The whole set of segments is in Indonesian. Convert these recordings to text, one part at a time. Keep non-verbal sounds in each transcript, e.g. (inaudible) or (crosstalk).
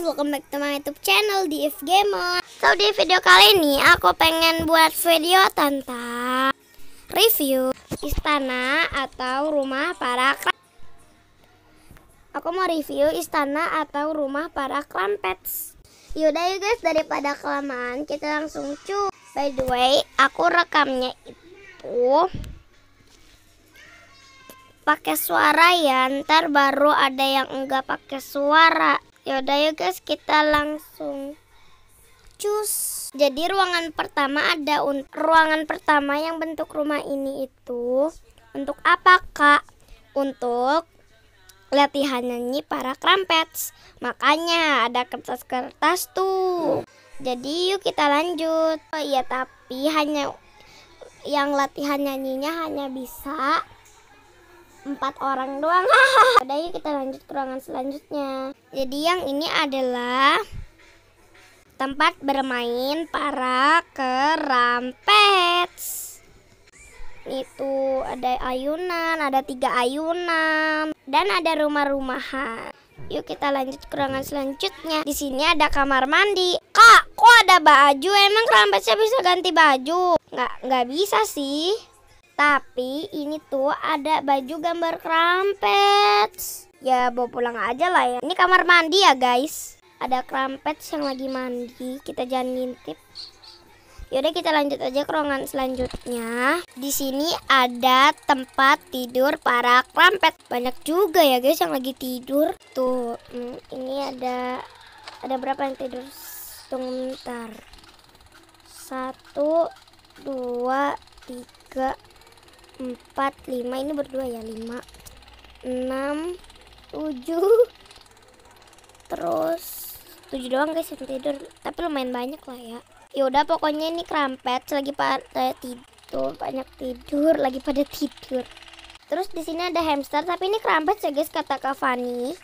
guys, welcome back to my YouTube channel di If Gamer. So di video kali ini aku pengen buat video tentang review istana atau rumah para klan Aku mau review istana atau rumah para klan pets Yaudah ya guys, daripada kelamaan kita langsung cu. By the way, aku rekamnya itu pakai suara ya ntar baru ada yang enggak pakai suara Yaudah yuk guys, kita langsung cus. Jadi ruangan pertama ada ruangan pertama yang bentuk rumah ini itu untuk apa kak? Untuk latihan nyanyi para krampets. Makanya ada kertas-kertas tuh. Jadi yuk kita lanjut. Oh iya tapi hanya yang latihan nyanyinya hanya bisa empat orang doang. (laughs) Udah yuk kita lanjut ke ruangan selanjutnya. Jadi yang ini adalah tempat bermain para kerampet. itu ada ayunan, ada tiga ayunan, dan ada rumah-rumahan. Yuk kita lanjut ke ruangan selanjutnya. Di sini ada kamar mandi. Kak, kok ada baju? Emang kerampetnya bisa ganti baju? Nggak, nggak bisa sih. Tapi ini tuh ada baju gambar kerampet ya bawa pulang aja lah ya ini kamar mandi ya guys ada krampet yang lagi mandi kita jangan ngintip Yaudah kita lanjut aja ke ruangan selanjutnya. Di sini ada tempat tidur para krampet. Banyak juga ya guys yang lagi tidur. Tuh, hmm, ini ada ada berapa yang tidur? Tunggu bentar. Satu, dua, tiga, empat, lima. Ini berdua ya lima, enam, tujuh terus tujuh doang guys yang tidur tapi lumayan banyak lah ya yaudah pokoknya ini krampet lagi pada tidur banyak tidur lagi pada tidur terus di sini ada hamster tapi ini krampet ya guys kata Kak Fani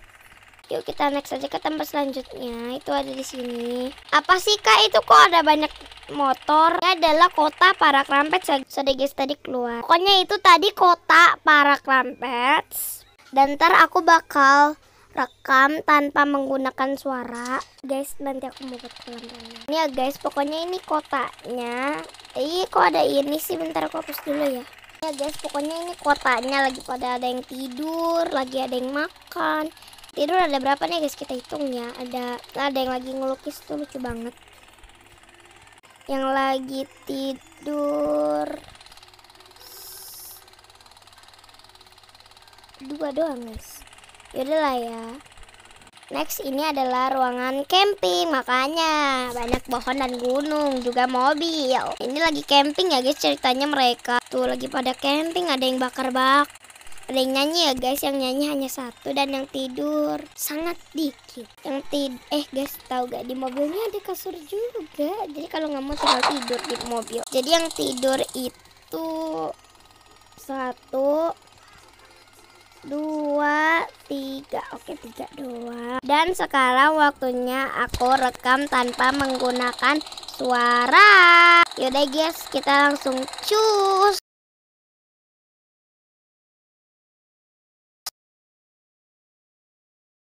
yuk kita next aja ke tempat selanjutnya itu ada di sini apa sih kak itu kok ada banyak motor ini adalah kota para krampet sudah guys tadi keluar pokoknya itu tadi kota para krampet dan ntar aku bakal rekam tanpa menggunakan suara guys nanti aku mau buat kolam ini ya guys pokoknya ini kotanya. ih kok ada ini sih bentar aku hapus dulu ya ya guys pokoknya ini kotanya lagi pada ada yang tidur lagi ada yang makan tidur ada berapa nih guys kita hitung ya ada ada yang lagi ngelukis tuh lucu banget yang lagi tidur dua doang guys yaudah lah ya next ini adalah ruangan camping makanya banyak pohon dan gunung juga mobil ya, ini lagi camping ya guys ceritanya mereka tuh lagi pada camping ada yang bakar-bak ada yang nyanyi ya guys yang nyanyi hanya satu dan yang tidur sangat dikit yang tid eh guys tau gak di mobilnya ada kasur juga jadi kalau nggak mau tinggal tidur di mobil jadi yang tidur itu satu dua, tiga. Oke, tiga dua Dan sekarang waktunya aku rekam tanpa menggunakan suara. Yaudah guys, kita langsung cus.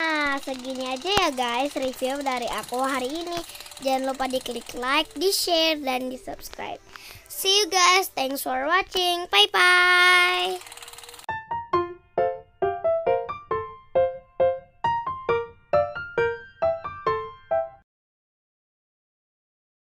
Nah, segini aja ya guys review dari aku hari ini. Jangan lupa di klik like, di-share, dan di-subscribe. See you guys. Thanks for watching. Bye-bye.